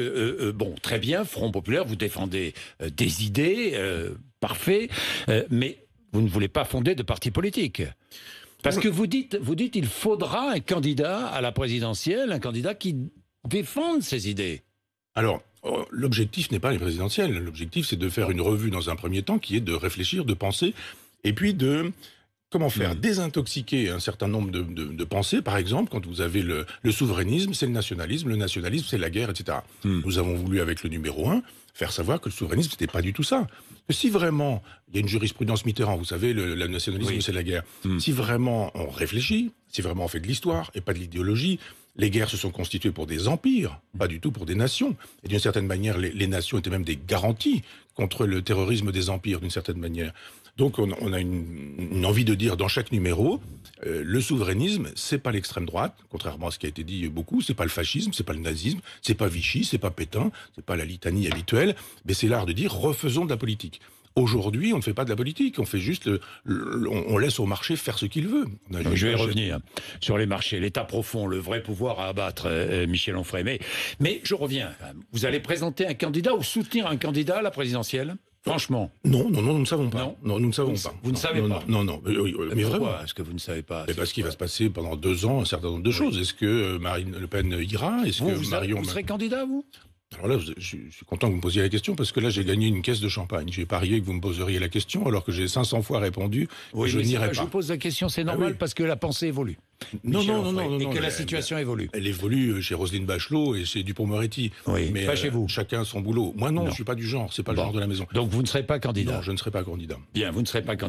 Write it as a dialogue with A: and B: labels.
A: Euh, euh, euh, bon, très bien, Front Populaire, vous défendez des idées, parfait, mais vous ne voulez pas fonder de parti politique. Parce que vous dites, vous dites, il faudra un candidat à la présidentielle, un candidat qui défende ses idées.
B: Alors, oh, l'objectif n'est pas les présidentielles. L'objectif, c'est de faire une revue dans un premier temps, qui est de réfléchir, de penser, et puis de Comment faire hmm. Désintoxiquer un certain nombre de, pensées, par exemple, quand vous avez le, souverainisme, c'est le nationalisme, le nationalisme, c'est la guerre, etc. Hmm. Nous avons voulu, avec le numéro 1, faire savoir que le souverainisme, n'était pas du tout ça. Si vraiment, il y a une jurisprudence Mitterrand, vous savez, le, nationalisme, c'est la guerre. Hmm. Si vraiment on réfléchit, si vraiment on fait de l'histoire et pas de l'idéologie, les guerres se sont constituées pour des empires, pas du tout pour des nations. Et d'une certaine manière, les, nations étaient même des garanties contre le terrorisme des empires, d'une certaine manière. Donc on, a une, envie de dire dans chaque numéro, euh, le souverainisme, c'est pas l'extrême droite, contrairement à ce qui a été dit beaucoup, c'est pas le fascisme, c'est pas le nazisme, c'est pas Vichy, c'est pas Pétain, c'est pas la litanie habituelle, mais c'est l'art de dire refaisons de la politique. Aujourd'hui, on ne fait pas de la politique, on fait juste, on laisse au marché faire ce qu'il veut. je vais revenir
A: sur les marchés, l'état profond, le vrai pouvoir à abattre, euh, euh, Michel Onfray. mais je reviens. Vous allez présenter un candidat ou soutenir un candidat à la présidentielle Franchement Non,
B: non, non, nous ne savons
A: pas. Non, nous ne savons vous pas. Vous ne savez pas Non, non, mais, est-ce
B: que vous ne savez pas mais Parce qu'il va se passer pendant deux ans un certain nombre de choses. Est-ce que euh, Marine Le Pen ira Est-ce que vous Marion... Vous serez
A: candidat, vous
B: alors là, je, suis content que vous me posiez la question parce que là, j'ai gagné une caisse de champagne. J'ai parié que vous me poseriez la question alors que j'ai 500 fois répondu. Oui, je n'irai pas. Je
A: pose la question, c'est ah normal parce que la pensée évolue. Non, non, non, non, non, Et que la
B: situation évolue. Elle évolue chez Roselyne Bachelot et chez Dupont-Moretti. Oui, mais pas euh, chez vous. Chacun son boulot. Moi, non, je ne suis pas du genre. C'est pas le genre de la maison. Donc vous ne serez pas candidat Non, je ne serai pas candidat.
A: Bien, vous ne serez pas candidat.